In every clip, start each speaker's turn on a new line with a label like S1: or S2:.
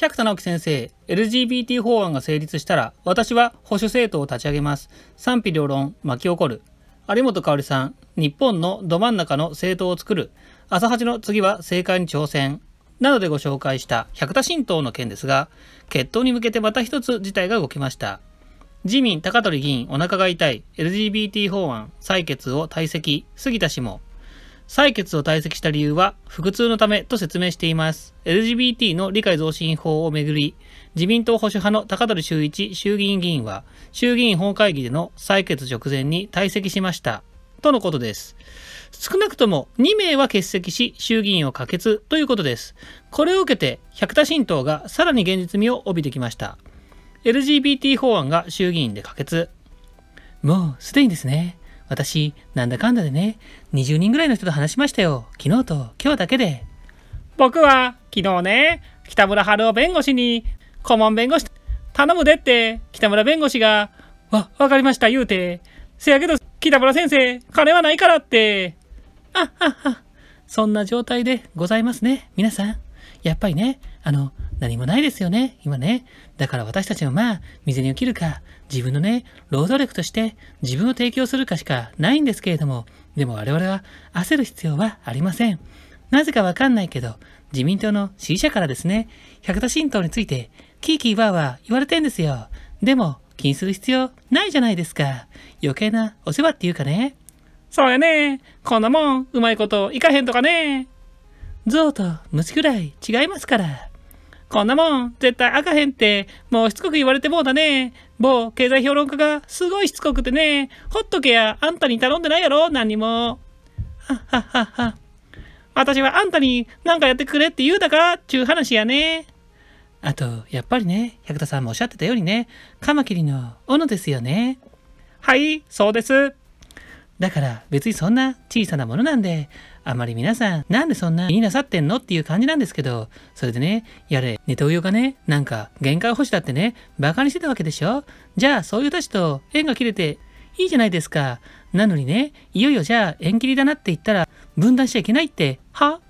S1: 百田直樹先生、LGBT 法案が成立したら、私は保守政党を立ち上げます。賛否両論、巻き起こる。有本香さん、日本のど真ん中の政党を作る。朝八の次は政界に挑戦。などでご紹介した百田新党の件ですが、決闘に向けてまた一つ事態が動きました。自民、高取議員、お腹が痛い、LGBT 法案、採決を退席、杉田氏も、採決を退席した理由は腹痛のためと説明しています。LGBT の理解増進法をめぐり、自民党保守派の高取修一衆議院議員は、衆議院本会議での採決直前に退席しました。とのことです。少なくとも2名は欠席し、衆議院を可決ということです。これを受けて、百田新党がさらに現実味を帯びてきました。LGBT 法案が衆議院で可決。もうすでにですね。私、なんだかんだでね、20人ぐらいの人と話しましたよ。昨日と今日だけで。僕は、昨日ね、北村春夫弁護士に、顧問弁護士、頼むでって、北村弁護士が、わ、わかりました、言うて。せやけど、北村先生、金はないからって。あっはっは。そんな状態でございますね、皆さん。やっぱりね、あの、何もないですよね、今ね。だから私たちはまあ、水に起きるか、自分のね、労働力として自分を提供するかしかないんですけれども、でも我々は焦る必要はありません。なぜかわかんないけど、自民党の支持者からですね、百田新党について、キーキーバーは言われてんですよ。でも、気にする必要ないじゃないですか。余計なお世話っていうかね。そうやね。こんなもん、うまいこといかへんとかね。象と虫くらい違いますから。こんなもん、絶対あかへんって、もうしつこく言われてもうだね。某経済評論家がすごいしつこくてね、ほっとけや、あんたに頼んでないやろ、何にも。はっはっはっは。私はあんたに何かやってくれって言うたか、ちゅう話やね。あと、やっぱりね、百田さんもおっしゃってたようにね、カマキリの斧ですよね。はい、そうです。だから別にそんな小さなものなんで、あまり皆さん、なんでそんな気になさってんのっていう感じなんですけど、それでね、やれ、ネトウヨがね、なんか、限界保守だってね、馬鹿にしてたわけでしょじゃあ、そういう人たちと縁が切れていいじゃないですか。なのにね、いよいよじゃあ、縁切りだなって言ったら、分断しちゃいけないって、は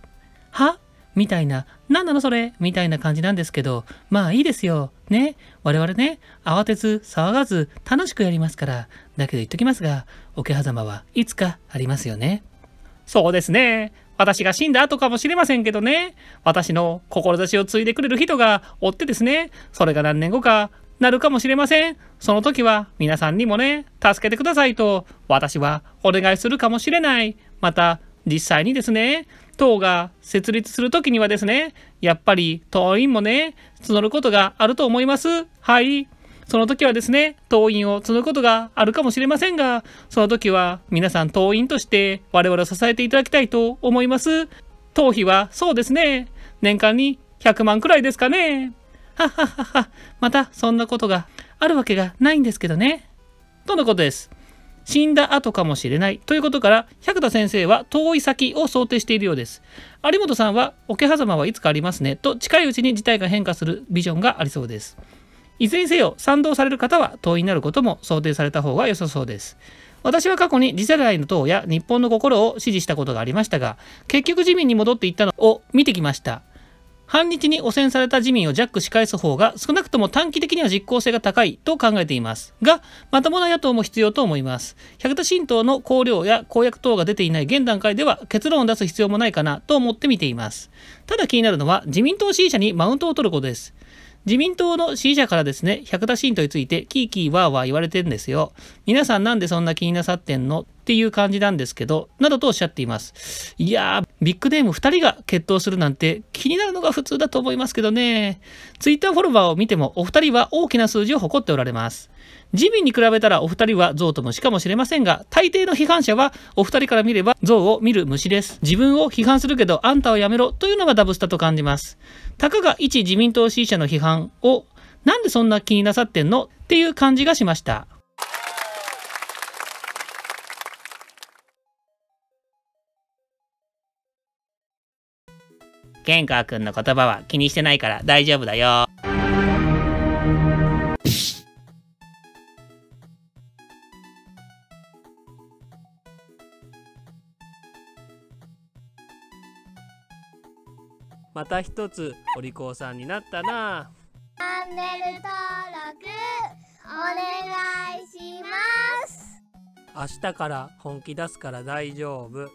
S1: はみたいな、なんなのそれみたいな感じなんですけど、まあいいですよ。ね。我々ね、慌てず、騒がず、楽しくやりますから。だけど言っときますが、桶狭間はいつかありますよね。そうですね。私が死んだ後かもしれませんけどね。私の志を継いでくれる人がおってですね、それが何年後かなるかもしれません。その時は皆さんにもね、助けてくださいと私はお願いするかもしれない。また実際にですね、党が設立するときにはですね、やっぱり党員もね、募ることがあると思います。はい。その時はですね、党員を募ることがあるかもしれませんが、その時は皆さん党員として我々を支えていただきたいと思います。党費はそうですね、年間に100万くらいですかね。はははは、またそんなことがあるわけがないんですけどね。とのことです。死んだ後かもしれないということから百田先生は遠い先を想定しているようです有本さんは桶狭間はいつかありますねと近いうちに事態が変化するビジョンがありそうですいずれにせよ賛同される方は党員になることも想定された方が良さそうです私は過去に次世代の党や日本の心を支持したことがありましたが結局自民に戻っていったのを見てきました反日に汚染された自民をジャックし返す方が少なくとも短期的には実効性が高いと考えています。が、まともな野党も必要と思います。百田新党の綱領や公約等が出ていない現段階では結論を出す必要もないかなと思って見ています。ただ気になるのは自民党支持者にマウントを取ることです。自民党の支持者からですね、百田新党についてキーキーワーワー言われてるんですよ。皆さんなんでそんな気になさってんのっていう感じなんですけど、などとおっしゃっています。いやビッグネーム2人が決闘するなんて気になるのが普通だと思いますけどね。ツイッターフォロワーを見てもお二人は大きな数字を誇っておられます。自民に比べたらお二人は象と虫かもしれませんが、大抵の批判者はお二人から見れば象を見る虫です。自分を批判するけどあんたをやめろというのがダブスタと感じます。たかが一自民党支持者の批判をなんでそんな気になさってんのっていう感じがしました。ケンカ君の言葉は気にしてないから大丈夫だよ。また一つお利口さんになったなチャンネル登録お願いします明日から本気出すから大丈夫